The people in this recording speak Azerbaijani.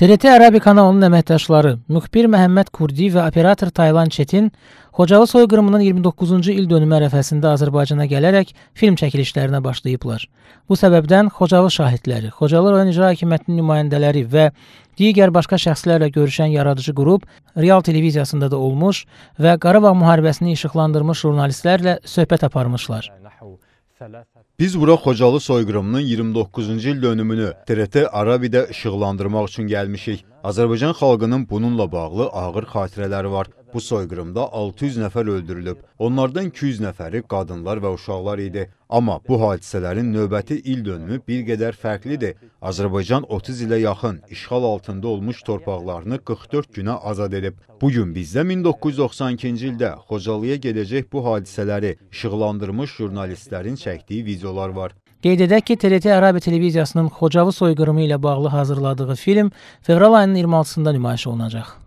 TRT Arabi kanalının əməkdaşları müxbir Məhəmməd Kurdi və operator Taylan Çetin Xocalı soyqırımının 29-cu il dönümü ərəfəsində Azərbaycana gələrək film çəkilişlərinə başlayıblar. Bu səbəbdən Xocalı şahidləri, Xocalı rayon icra hakimiyyətinin nümayəndələri və digər başqa şəxslərlə görüşən yaradıcı qrup Real televiziyasında da olmuş və Qarabağ müharibəsini işıqlandırmış jurnalistlərlə söhbət aparmışlar. Biz bura Xocalı soyqırımının 29-cu il dönümünü TRT Arabidə işıqlandırmaq üçün gəlmişik. Azərbaycan xalqının bununla bağlı ağır xatirələri var. Bu soyqırımda 600 nəfər öldürülüb. Onlardan 200 nəfəri qadınlar və uşaqlar idi. Amma bu hadisələrin növbəti il dönümü bir qədər fərqlidir. Azərbaycan 30 ilə yaxın işğal altında olmuş torpaqlarını 44 günə azad edib. Bugün bizdə 1992-ci ildə Xocalıya gedəcək bu hadisələri işıqlandırmış jurnalistlərin çəkdiyi videolar var. Qeyd edək ki, TRT Ərəbi televiziyasının Xocalı soyqırımı ilə bağlı hazırladığı film fevral ayının 26-sında nümayiş olunacaq.